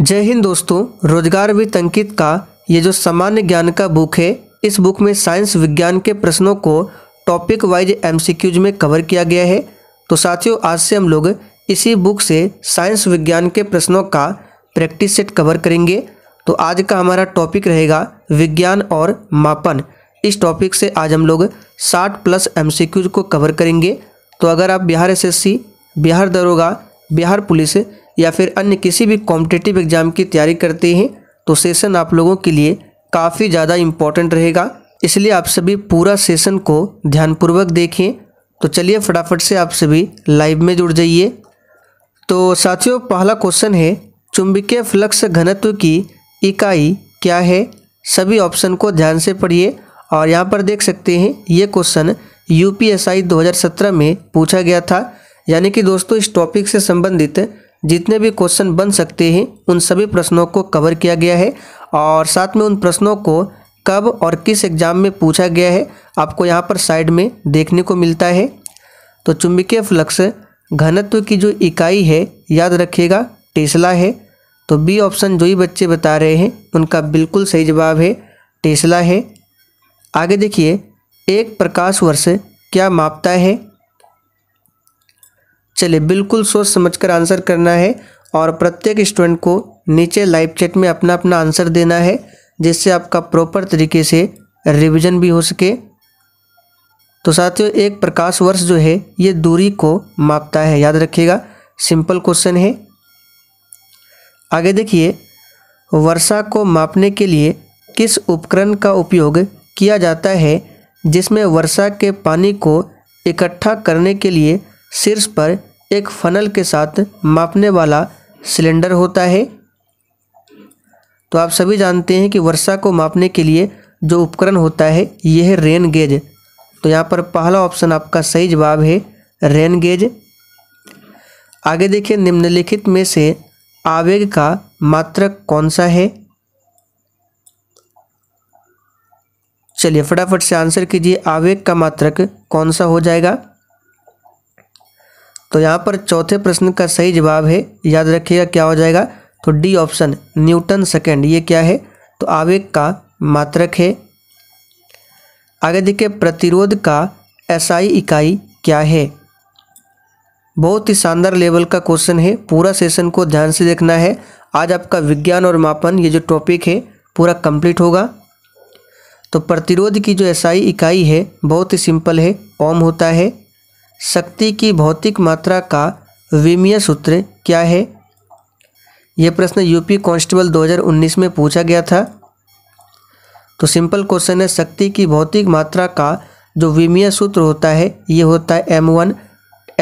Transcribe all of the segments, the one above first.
जय हिंद दोस्तों रोजगार वित्त अंकित का ये जो सामान्य ज्ञान का बुक है इस बुक में साइंस विज्ञान के प्रश्नों को टॉपिक वाइज एमसीक्यूज में कवर किया गया है तो साथियों आज से हम लोग इसी बुक से साइंस विज्ञान के प्रश्नों का प्रैक्टिस सेट कवर करेंगे तो आज का हमारा टॉपिक रहेगा विज्ञान और मापन इस टॉपिक से आज हम लोग साठ प्लस एम को कवर करेंगे तो अगर आप बिहार एस बिहार दरोगा बिहार पुलिस या फिर अन्य किसी भी कॉम्पिटेटिव एग्ज़ाम की तैयारी करते हैं तो सेशन आप लोगों के लिए काफ़ी ज़्यादा इम्पोर्टेंट रहेगा इसलिए आप सभी पूरा सेशन को ध्यानपूर्वक देखें तो चलिए फटाफट से आप सभी लाइव में जुड़ जाइए तो साथियों पहला क्वेश्चन है चुंबकीय फ्लक्स घनत्व की इकाई क्या है सभी ऑप्शन को ध्यान से पढ़िए और यहाँ पर देख सकते हैं ये क्वेश्चन यूपीएसआई 2017 में पूछा गया था यानी कि दोस्तों इस टॉपिक से संबंधित जितने भी क्वेश्चन बन सकते हैं उन सभी प्रश्नों को कवर किया गया है और साथ में उन प्रश्नों को कब और किस एग्ज़ाम में पूछा गया है आपको यहाँ पर साइड में देखने को मिलता है तो चुंबकीय फ्लक्स घनत्व की जो इकाई है याद रखिएगा टेस्ला है तो बी ऑप्शन जो ही बच्चे बता रहे हैं उनका बिल्कुल सही जवाब है टेस्ला है आगे देखिए एक प्रकाश वर्ष क्या मापता है चलिए बिल्कुल सोच समझ कर आंसर करना है और प्रत्येक स्टूडेंट को नीचे लाइव चैट में अपना अपना आंसर देना है जिससे आपका प्रॉपर तरीके से रिवीजन भी हो सके तो साथियों एक प्रकाश वर्ष जो है ये दूरी को मापता है याद रखिएगा सिंपल क्वेश्चन है आगे देखिए वर्षा को मापने के लिए किस उपकरण का उपयोग किया जाता है जिसमें वर्षा के पानी को इकट्ठा करने के लिए शीर्ष पर एक फनल के साथ मापने वाला सिलेंडर होता है तो आप सभी जानते हैं कि वर्षा को मापने के लिए जो उपकरण होता है यह है रेन गेज तो यहाँ पर पहला ऑप्शन आपका सही जवाब है रेन गेज आगे देखिए निम्नलिखित में से आवेग का मात्रक कौन सा है चलिए फटाफट से आंसर कीजिए आवेग का मात्रक कौन सा हो जाएगा तो यहाँ पर चौथे प्रश्न का सही जवाब है याद रखिएगा क्या हो जाएगा तो डी ऑप्शन न्यूटन सेकेंड ये क्या है तो आवेग का मात्रक है आगे देखिए प्रतिरोध का एसआई इकाई क्या है बहुत ही शानदार लेवल का क्वेश्चन है पूरा सेशन को ध्यान से देखना है आज आपका विज्ञान और मापन ये जो टॉपिक है पूरा कंप्लीट होगा तो प्रतिरोध की जो एसआई इकाई है बहुत ही सिंपल है ओम होता है शक्ति की भौतिक मात्रा का विमीय सूत्र क्या है यह प्रश्न यूपी कांस्टेबल 2019 में पूछा गया था तो सिंपल क्वेश्चन है शक्ति की भौतिक मात्रा का जो विमीय सूत्र होता है ये होता है M one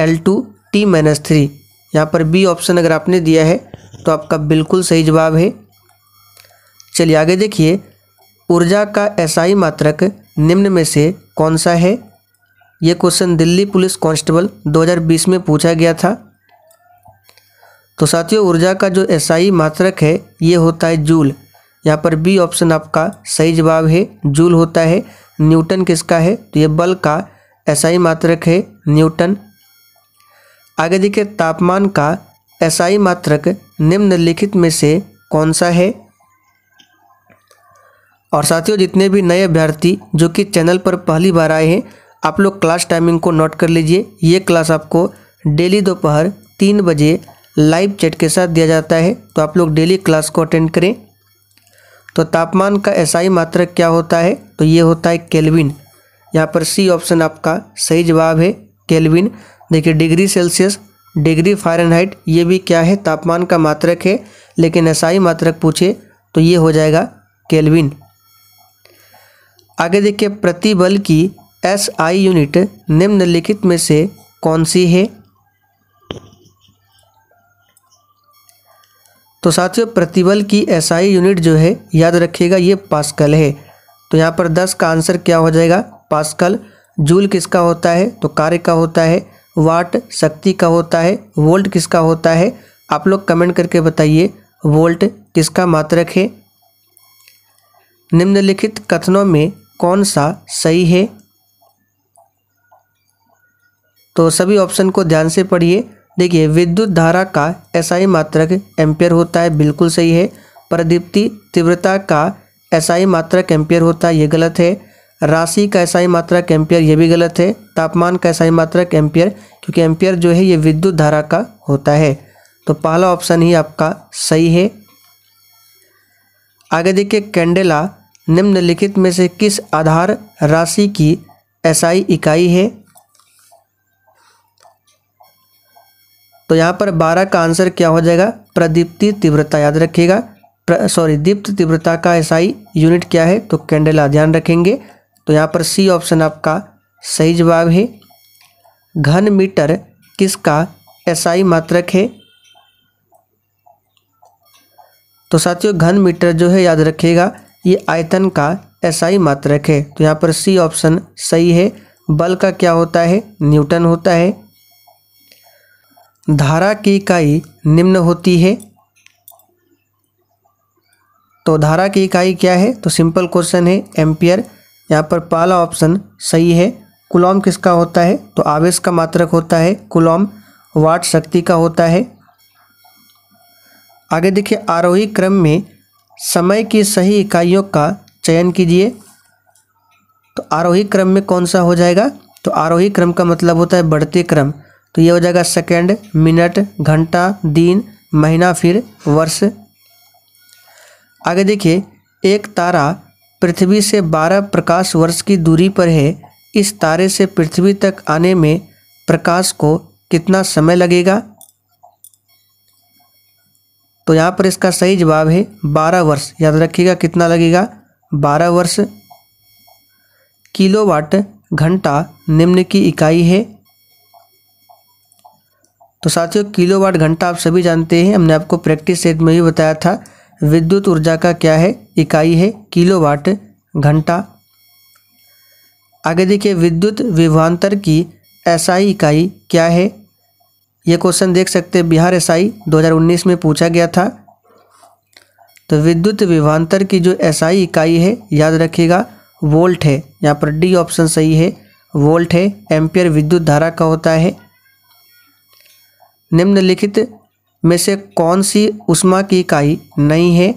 L two T minus three यहाँ पर बी ऑप्शन अगर आपने दिया है तो आपका बिल्कुल सही जवाब है चलिए आगे देखिए ऊर्जा का एसआई मात्रक निम्न में से कौन सा है ये क्वेश्चन दिल्ली पुलिस कांस्टेबल 2020 में पूछा गया था तो साथियों ऊर्जा का जो एसआई मात्रक है ये होता है जूल यहाँ पर बी ऑप्शन आपका सही जवाब है जूल होता है न्यूटन किसका है तो ये बल का एसआई मात्रक है न्यूटन आगे देखिए तापमान का एसआई मात्रक निम्नलिखित में से कौन सा है और साथियों जितने भी नए अभ्यर्थी जो कि चैनल पर पहली बार आए हैं आप लोग क्लास टाइमिंग को नोट कर लीजिए ये क्लास आपको डेली दोपहर तीन बजे लाइव चैट के साथ दिया जाता है तो आप लोग डेली क्लास को अटेंड करें तो तापमान का ही मात्रक क्या होता है तो ये होता है केल्विन यहाँ पर सी ऑप्शन आपका सही जवाब है केल्विन देखिए डिग्री सेल्सियस डिग्री फारेनहाइट ये भी क्या है तापमान का मात्रक है लेकिन ऐसाई मात्रक पूछे तो ये हो जाएगा केल्विन आगे देखिए प्रतिबल की एस आई यूनिट निम्नलिखित में से कौन सी है तो साथियों प्रतिबल की एसआई यूनिट जो है याद रखिएगा ये पास्कल है तो यहाँ पर दस का आंसर क्या हो जाएगा पास्कल जूल किसका होता है तो कार्य का होता है वाट शक्ति का होता है वोल्ट किसका होता है आप लोग कमेंट करके बताइए वोल्ट किसका मात्रक है निम्नलिखित कथनों में कौन सा सही है तो सभी ऑप्शन को ध्यान से पढ़िए देखिए विद्युत धारा का एसआई मात्रक एम्पियर होता है बिल्कुल सही है प्रदीप्ति तीव्रता का एसआई मात्रक एम्पियर होता है ये गलत है राशि का एसआई मात्रक एम्पियर ये भी गलत है तापमान का एसआई मात्रक एम्पियर क्योंकि एम्पियर जो है ये विद्युत धारा का होता है तो पहला ऑप्शन ही आपका सही है आगे देखिए कैंडेला निम्नलिखित में से किस आधार राशि की एसआई इकाई है तो यहाँ पर बारह का आंसर क्या हो जाएगा प्रदीप्ति तीव्रता याद रखिएगा सॉरी दीप्त तीव्रता का ऐसाई यूनिट क्या है तो कैंडल ध्यान रखेंगे तो यहाँ पर सी ऑप्शन आपका सही जवाब है घन मीटर किसका ऐसाई मात्रक है तो साथियों घन मीटर जो है याद रखिएगा ये आयतन का ऐसाई मात्रक है तो यहाँ पर सी ऑप्शन सही है बल का क्या होता है न्यूटन होता है धारा की इकाई निम्न होती है तो धारा की इकाई क्या है तो सिंपल क्वेश्चन है एम्पियर यहाँ पर पहला ऑप्शन सही है कुलॉम किसका होता है तो आवेश का मात्रक होता है कुलॉम वाट शक्ति का होता है आगे देखिए आरोही क्रम में समय की सही इकाइयों का चयन कीजिए तो आरोही क्रम में कौन सा हो जाएगा तो आरोही क्रम का मतलब होता है बढ़ते क्रम तो ये हो जाएगा सेकेंड मिनट घंटा दिन महीना फिर वर्ष आगे देखिए एक तारा पृथ्वी से 12 प्रकाश वर्ष की दूरी पर है इस तारे से पृथ्वी तक आने में प्रकाश को कितना समय लगेगा तो यहाँ पर इसका सही जवाब है 12 वर्ष याद रखिएगा कितना लगेगा 12 वर्ष किलोवाट घंटा निम्न की इकाई है तो साथियों किलोवाट घंटा आप सभी जानते हैं हमने आपको प्रैक्टिस सेट में भी बताया था विद्युत ऊर्जा का क्या है इकाई है किलोवाट घंटा आगे देखिए विद्युत विभवान्तर की एसआई इकाई क्या है ये क्वेश्चन देख सकते हैं बिहार एसआई 2019 में पूछा गया था तो विद्युत विभांतर की जो एसआई इकाई है याद रखिएगा वोल्ट है यहाँ पर डी ऑप्शन सही है वोल्ट है एम्पियर विद्युत धारा का होता है निम्नलिखित में से कौन सी उष्मा की इकाई नहीं है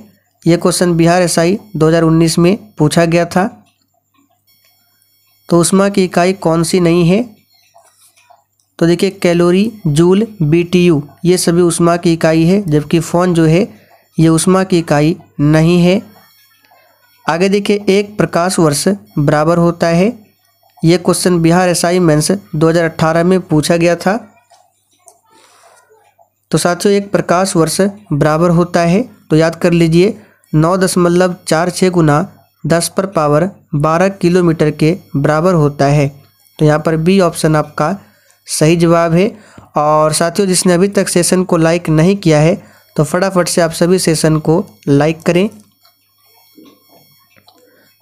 यह क्वेश्चन बिहार एसआई 2019 में पूछा गया था तो उष्मा की इकाई कौन सी नहीं है तो देखिए कैलोरी जूल बीटीयू ये सभी उष्मा की इकाई है जबकि फ़ोन जो है ये उष्मा की इकाई नहीं है आगे देखिए एक प्रकाश वर्ष बराबर होता है ये क्वेश्चन बिहार एसआई मेंस 2018 में पूछा गया था तो सात सौ एक प्रकाश वर्ष बराबर होता है तो याद कर लीजिए नौ दशमलव चार छः गुना दस पर पावर बारह किलोमीटर के बराबर होता है तो यहाँ पर बी ऑप्शन आपका सही जवाब है और साथियों जिसने अभी तक सेशन को लाइक नहीं किया है तो फटाफट से आप सभी सेशन को लाइक करें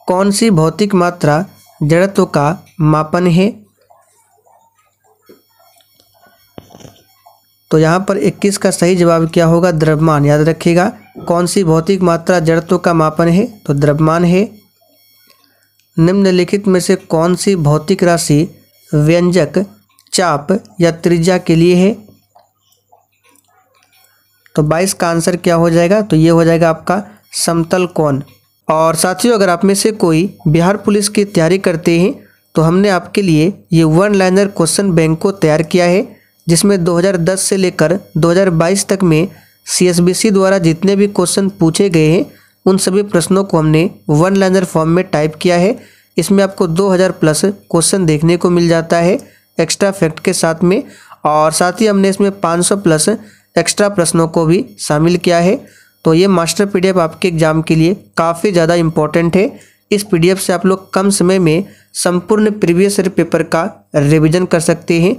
कौन सी भौतिक मात्रा जड़त्व का मापन है तो यहाँ पर 21 का सही जवाब क्या होगा द्रव्यमान याद रखिएगा कौन सी भौतिक मात्रा जड़त्व का मापन है तो द्रव्यमान है निम्नलिखित में से कौन सी भौतिक राशि व्यंजक चाप या त्रिज्या के लिए है तो 22 का आंसर क्या हो जाएगा तो ये हो जाएगा आपका समतल कौन और साथियों अगर आप में से कोई बिहार पुलिस की तैयारी करते हैं तो हमने आपके लिए ये वन लाइनर क्वेश्चन बैंक को तैयार किया है जिसमें 2010 से लेकर 2022 तक में सी द्वारा जितने भी क्वेश्चन पूछे गए हैं उन सभी प्रश्नों को हमने वन लाइनर फॉर्म में टाइप किया है इसमें आपको 2000 प्लस क्वेश्चन देखने को मिल जाता है एक्स्ट्रा फैक्ट के साथ में और साथ ही हमने इसमें 500 प्लस एक्स्ट्रा प्रश्नों को भी शामिल किया है तो ये मास्टर पी आपके एग्जाम के लिए काफ़ी ज़्यादा इम्पॉर्टेंट है इस पी से आप लोग कम समय में संपूर्ण प्रीवियस पेपर का रिविजन कर सकते हैं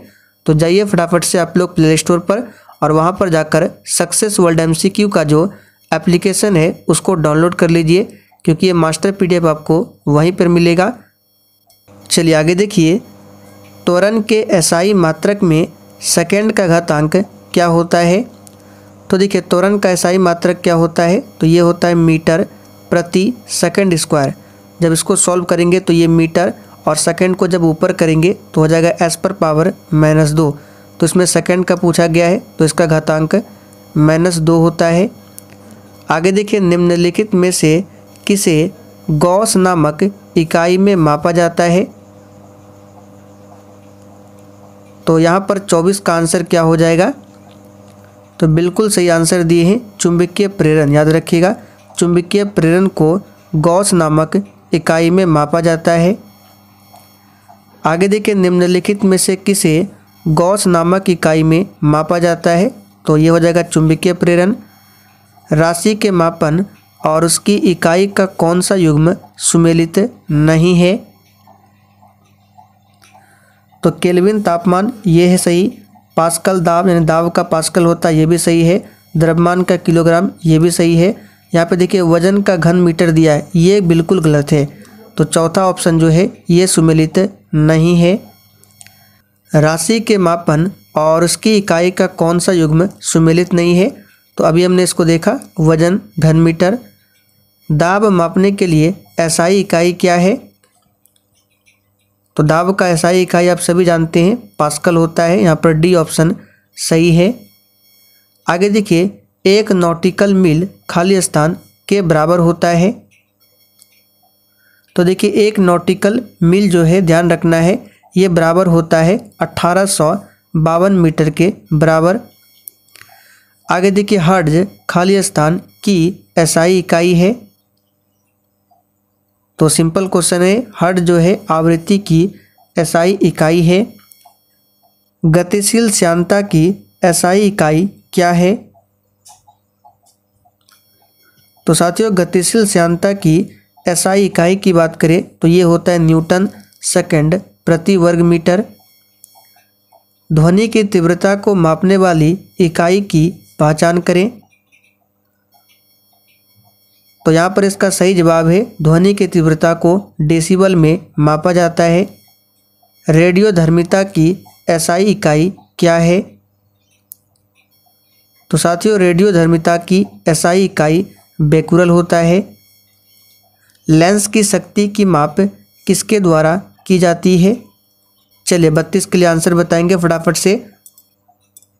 तो जाइए फटाफट से आप लोग प्ले स्टोर पर और वहाँ पर जाकर सक्सेस वर्ल्ड एम का जो एप्लीकेशन है उसको डाउनलोड कर लीजिए क्योंकि ये मास्टर पीडीएफ आपको वहीं पर मिलेगा चलिए आगे देखिए त्वरण के एसआई मात्रक में सेकेंड का घातांक क्या होता है तो देखिए त्वरण का एसआई मात्रक क्या होता है तो ये होता है मीटर प्रति सेकंड स्क्वायर जब इसको सॉल्व करेंगे तो ये मीटर और सेकेंड को जब ऊपर करेंगे तो हो जाएगा एस पर पावर माइनस दो तो इसमें सेकेंड का पूछा गया है तो इसका घातांक माइनस दो होता है आगे देखिए निम्नलिखित में से किसे गौस नामक इकाई में मापा जाता है तो यहाँ पर 24 का आंसर क्या हो जाएगा तो बिल्कुल सही आंसर दिए हैं चुंबकीय प्रेरण याद रखिएगा चुंबकीय प्रेरण को गौस नामक इकाई में मापा जाता है आगे देखिए निम्नलिखित में से किसे गौस नामक इकाई में मापा जाता है तो ये हो जाएगा चुंबकीय प्रेरण राशि के मापन और उसकी इकाई का कौन सा युग्म सुमेलित नहीं है तो केल्विन तापमान ये है सही पास्कल दाब यानी दाब का पास्कल होता है ये भी सही है द्रव्यमान का किलोग्राम ये भी सही है यहाँ पे देखिए वजन का घन मीटर दिया है ये बिल्कुल गलत है तो चौथा ऑप्शन जो है ये सुमेलित नहीं है राशि के मापन और उसकी इकाई का कौन सा युग्म सुमिलित नहीं है तो अभी हमने इसको देखा वजन घन मीटर दाब मापने के लिए एसआई इकाई क्या है तो दाब का एसआई इकाई आप सभी जानते हैं पास्कल होता है यहाँ पर डी ऑप्शन सही है आगे देखिए एक नॉटिकल मील खाली स्थान के बराबर होता है तो देखिए एक नॉटिकल मील जो है ध्यान रखना है ये बराबर होता है अट्ठारह सौ बावन मीटर के बराबर आगे देखिए हर्ज खाली स्थान की एसआई इकाई है तो सिंपल क्वेश्चन है हर्ज जो है आवृत्ति की एसआई इकाई है गतिशील श्यांता की एसआई इकाई क्या है तो साथियों गतिशील श्यांता की एसआई इकाई की बात करें तो ये होता है न्यूटन सेकंड प्रति वर्ग मीटर ध्वनि की तीव्रता को मापने वाली इकाई की पहचान करें तो यहाँ पर इसका सही जवाब है ध्वनि की तीव्रता को डेसिबल में मापा जाता है रेडियो धर्मिता की एसआई इकाई क्या है तो साथियों रेडियो धर्मिता की एसआई इकाई बेकुरल होता है लेंस की शक्ति की माप किसके द्वारा की जाती है चलिए बत्तीस के लिए आंसर बताएंगे फटाफट से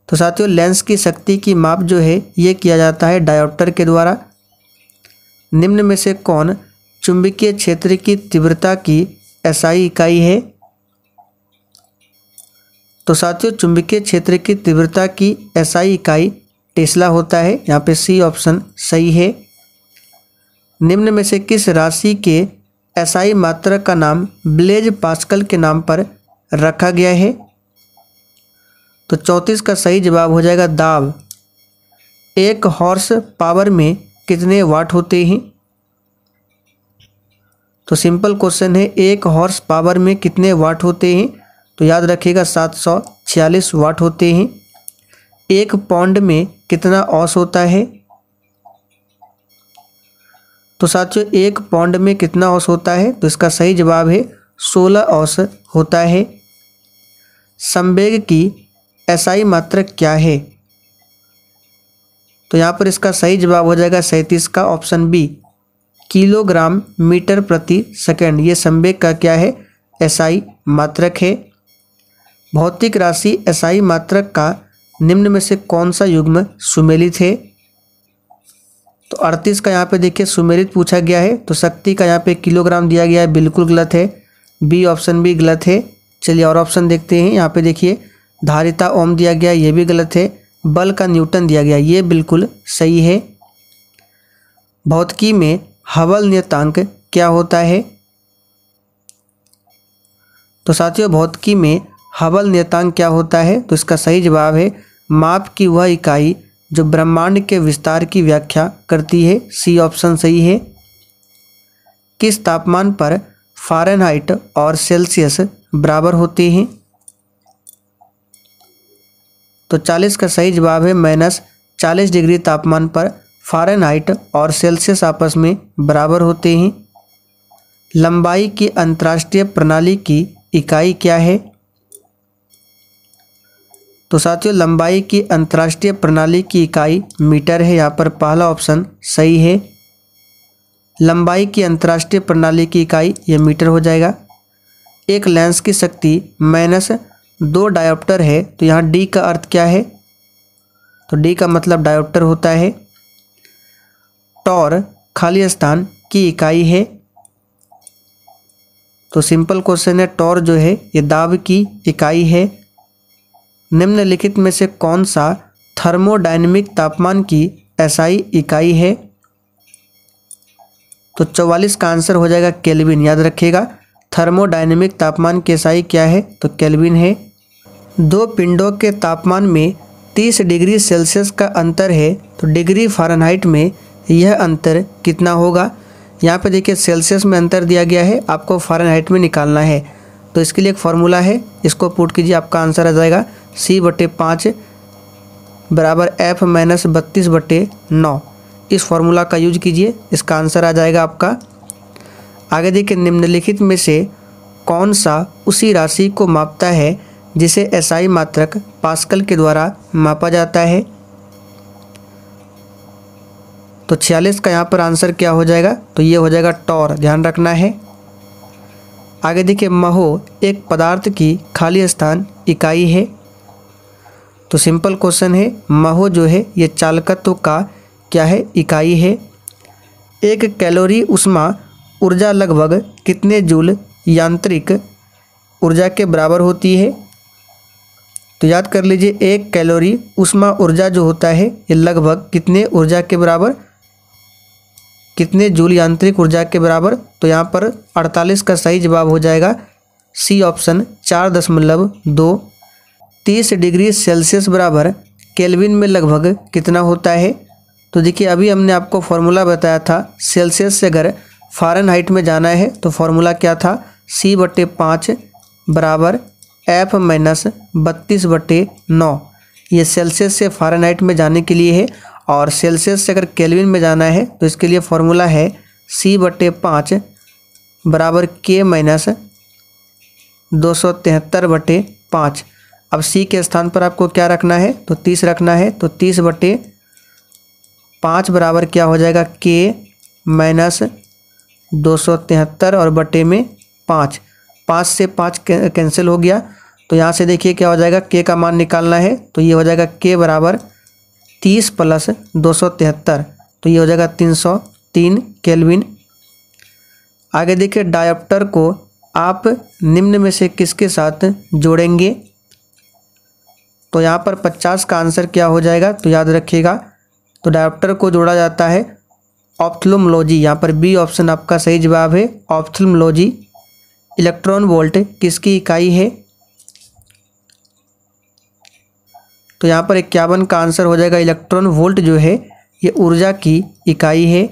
तो साथियों लेंस की शक्ति की माप जो है ये किया जाता है डायोप्टर के द्वारा निम्न में से कौन चुंबकीय क्षेत्र की तीव्रता की एसआई इकाई है तो साथियों चुंबकीय क्षेत्र की तीव्रता की एसआई इकाई टेस्ला होता है यहाँ पे सी ऑप्शन सही है निम्न में से किस राशि के एसआई मात्रक का नाम ब्लेज पास्कल के नाम पर रखा गया है तो चौंतीस का सही जवाब हो जाएगा दाब एक हॉर्स पावर में कितने वाट होते हैं तो सिंपल क्वेश्चन है एक हॉर्स पावर में कितने वाट होते हैं तो याद रखिएगा सात सौ छियालीस वाट होते हैं एक पौंड में कितना औस होता है तो साथियों एक पौंड में कितना औस होता है तो इसका सही जवाब है सोलह औस होता है संवेग की एसआई मात्रक क्या है तो यहाँ पर इसका सही जवाब हो जाएगा सैंतीस का ऑप्शन बी किलोग्राम मीटर प्रति सेकंड ये संवेग का क्या है एसआई मात्रक है भौतिक राशि एसआई मात्रक का निम्न में से कौन सा युग्म सुमेलित है तो अड़तीस का यहाँ पे देखिए सुमेरित पूछा गया है तो शक्ति का यहाँ पे किलोग्राम दिया गया है बिल्कुल गलत है बी ऑप्शन भी गलत है चलिए और ऑप्शन देखते हैं यहाँ पे देखिए धारिता ओम दिया गया ये भी गलत है बल का न्यूटन दिया गया ये बिल्कुल सही है भौतिकी में हवल नियतांक क्या होता है तो साथियों भौतिकी में हवल नियतांक क्या होता है तो इसका सही जवाब है माप की वह इकाई जो ब्रह्मांड के विस्तार की व्याख्या करती है सी ऑप्शन सही है किस तापमान पर फारेनहाइट और सेल्सियस बराबर होते हैं तो 40 का सही जवाब है माइनस चालीस डिग्री तापमान पर फारेनहाइट और सेल्सियस आपस में बराबर होते हैं लंबाई की अंतर्राष्ट्रीय प्रणाली की इकाई क्या है तो साथियों लंबाई की अंतर्राष्ट्रीय प्रणाली की इकाई मीटर है यहाँ पर पहला ऑप्शन सही है लंबाई की अंतर्राष्ट्रीय प्रणाली की इकाई यह मीटर हो जाएगा एक लेंस की शक्ति माइनस दो डायोप्टर है तो यहाँ डी का अर्थ क्या है तो डी का मतलब डायोप्टर होता है टॉर खाली स्थान की इकाई है तो सिंपल क्वेश्चन है टॉर जो है ये दाब की इकाई है निम्नलिखित में से कौन सा थर्मोडाइनमिक तापमान की एसआई इकाई है तो चौवालीस का आंसर हो जाएगा केल्विन याद रखिएगा थर्मोडाइनमिक तापमान की एसआई क्या है तो केल्विन है दो पिंडों के तापमान में 30 डिग्री सेल्सियस का अंतर है तो डिग्री फारेनहाइट में यह अंतर कितना होगा यहाँ पे देखिए सेल्सियस में अंतर दिया गया है आपको फारेनहाइट में निकालना है तो इसके लिए एक फार्मूला है इसको पुट कीजिए आपका आंसर आ जाएगा सी बटे पाँच बराबर एफ माइनस बत्तीस बटे नौ इस फॉर्मूला का यूज कीजिए इसका आंसर आ जाएगा आपका आगे देखिए निम्नलिखित में से कौन सा उसी राशि को मापता है जिसे एसआई मात्रक पास्कल के द्वारा मापा जाता है तो छियालीस का यहाँ पर आंसर क्या हो जाएगा तो ये हो जाएगा टॉर ध्यान रखना है आगे देखिए महो एक पदार्थ की खाली स्थान इकाई है तो सिंपल क्वेश्चन है महो जो है ये चालकत्व का क्या है इकाई है एक कैलोरी उष्मा ऊर्जा लगभग कितने जूल यांत्रिक ऊर्जा के बराबर होती है तो याद कर लीजिए एक कैलोरी उष्मा ऊर्जा जो होता है ये लगभग कितने ऊर्जा के बराबर कितने जूल यांत्रिक ऊर्जा के बराबर तो यहाँ पर 48 का सही जवाब हो जाएगा सी ऑप्शन चार दशमलव दो तीस डिग्री सेल्सियस बराबर केल्विन में लगभग कितना होता है तो देखिए अभी हमने आपको फार्मूला बताया था सेल्सियस से अगर फ़ारन हाइट में जाना है तो फार्मूला क्या था सी बटे पाँच बराबर एफ माइनस बत्तीस बटे नौ ये सेल्सियस से फ़ारन हाइट में जाने के लिए है और सेल्सियस से अगर केल्विन में जाना है तो इसके लिए फार्मूला है सी बटे पाँच बराबर के माइनस दो सौ तिहत्तर बटे पाँच अब सी के स्थान पर आपको क्या रखना है तो तीस रखना है तो तीस बटे पाँच बराबर क्या हो जाएगा के माइनस दो सौ तिहत्तर और बटे में पाँच पाँच से पाँच कैंसिल हो गया तो यहाँ से देखिए क्या हो जाएगा के का मान निकालना है तो ये हो जाएगा के बराबर तीस प्लस दो सौ तिहत्तर तो ये हो जाएगा तीन सौ तीन केल्विन आगे देखिए डायोप्टर को आप निम्न में से किसके साथ जोड़ेंगे तो यहाँ पर पचास का आंसर क्या हो जाएगा तो याद रखिएगा तो डायप्टर को जोड़ा जाता है ऑप्थलोमोलॉजी यहाँ पर बी ऑप्शन आपका सही जवाब है ऑप्थलमोलॉजी इलेक्ट्रॉन वोल्ट किसकी इकाई है तो यहाँ पर इक्यावन का आंसर हो जाएगा इलेक्ट्रॉन वोल्ट जो है ये ऊर्जा की इकाई है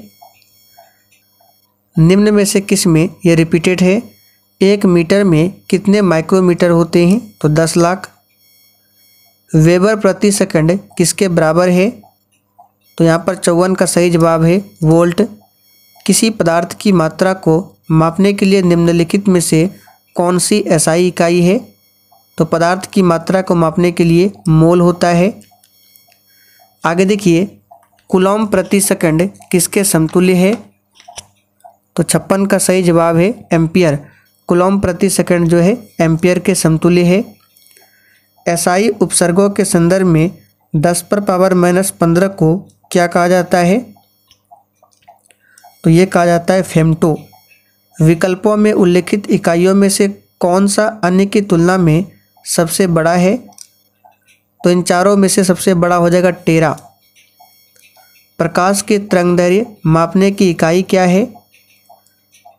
निम्न में से किस में ये रिपीटेड है एक मीटर में कितने माइक्रोमीटर होते हैं तो दस लाख वेबर प्रति सेकंड किसके बराबर है तो यहाँ पर चौवन का सही जवाब है वोल्ट किसी पदार्थ की मात्रा को मापने के लिए निम्नलिखित में से कौन सी एसआई इकाई है तो पदार्थ की मात्रा को मापने के लिए मोल होता है आगे देखिए कुलम प्रति सेकंड किसके समतुल्य है तो छप्पन का सही जवाब है एम्पियर कुलम प्रति सेकंड जो है एम्पियर के समतुल्य है एसआई उपसर्गों के संदर्भ में दस पर पावर माइनस पंद्रह को क्या कहा जाता है तो ये कहा जाता है फेमटो विकल्पों में उल्लेखित इकाइयों में से कौन सा अन्य की तुलना में सबसे बड़ा है तो इन चारों में से सबसे बड़ा हो जाएगा टेरा प्रकाश के तरंगदैर्य मापने की इकाई क्या है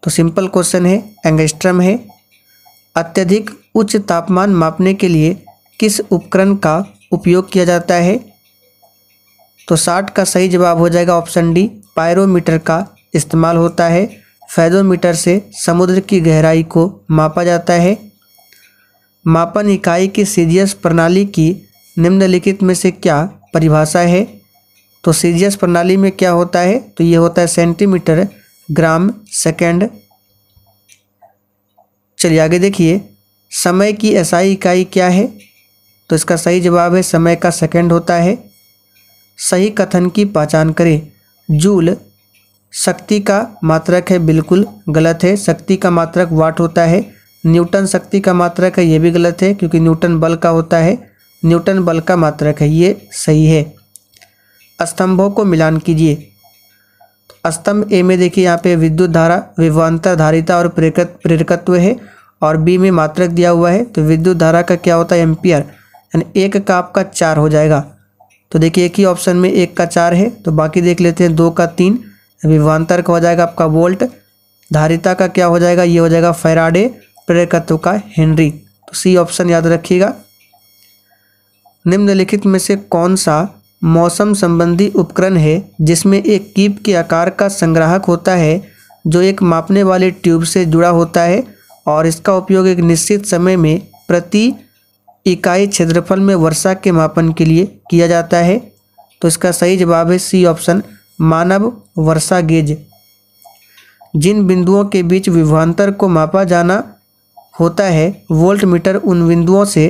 तो सिंपल क्वेश्चन है एंगस्ट्रम है अत्यधिक उच्च तापमान मापने के लिए किस उपकरण का उपयोग किया जाता है तो साठ का सही जवाब हो जाएगा ऑप्शन डी पायरोमीटर का इस्तेमाल होता है फैदोमीटर से समुद्र की गहराई को मापा जाता है मापन इकाई की सीजियस प्रणाली की निम्नलिखित में से क्या परिभाषा है तो सीजीएस प्रणाली में क्या होता है तो ये होता है सेंटीमीटर ग्राम सेकेंड चलिए आगे देखिए समय की एसआई इकाई क्या है तो इसका सही जवाब है समय का सेकंड होता है सही कथन की पहचान करें जूल शक्ति का मात्रक है बिल्कुल गलत है शक्ति का मात्रक वाट होता है न्यूटन शक्ति का मात्रक है ये भी गलत है क्योंकि न्यूटन बल का होता है न्यूटन बल का मात्रक है ये सही है स्तंभों को मिलान कीजिए स्तंभ ए में देखिए यहाँ पे विद्युत धारा विभवान्तर धारिता और प्रेरक प्रेरकत्व है और बी में मात्रक दिया हुआ है तो विद्युत धारा का क्या होता है एम्पियर यानी एक का आपका चार हो जाएगा तो देखिए एक ही ऑप्शन में एक का चार है तो बाकी देख लेते हैं दो का तीन विवान्तर का हो जाएगा आपका वोल्ट धारिता का क्या हो जाएगा ये हो जाएगा फेराडे प्रेरकत्व का हेनरी तो सी ऑप्शन याद रखिएगा निम्नलिखित में से कौन सा मौसम संबंधी उपकरण है जिसमें एक कीप के आकार का संग्राहक होता है जो एक मापने वाले ट्यूब से जुड़ा होता है और इसका उपयोग एक निश्चित समय में प्रति इकाई क्षेत्रफल में वर्षा के मापन के लिए किया जाता है तो इसका सही जवाब है सी ऑप्शन मानव वर्षा गेज जिन बिंदुओं के बीच विभवान्तर को मापा जाना होता है वोल्ट मीटर उन बिंदुओं से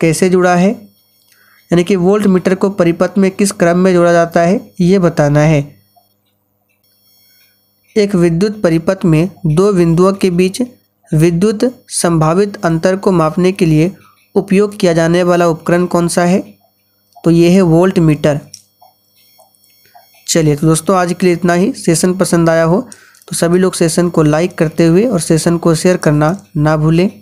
कैसे जुड़ा है यानी कि वोल्ट मीटर को परिपथ में किस क्रम में जोड़ा जाता है ये बताना है एक विद्युत परिपथ में दो बिंदुओं के बीच विद्युत संभावित अंतर को मापने के लिए उपयोग किया जाने वाला उपकरण कौन सा है तो ये है वोल्ट मीटर चलिए तो दोस्तों आज के लिए इतना ही सेशन पसंद आया हो तो सभी लोग सेशन को लाइक करते हुए और सेशन को शेयर करना ना भूलें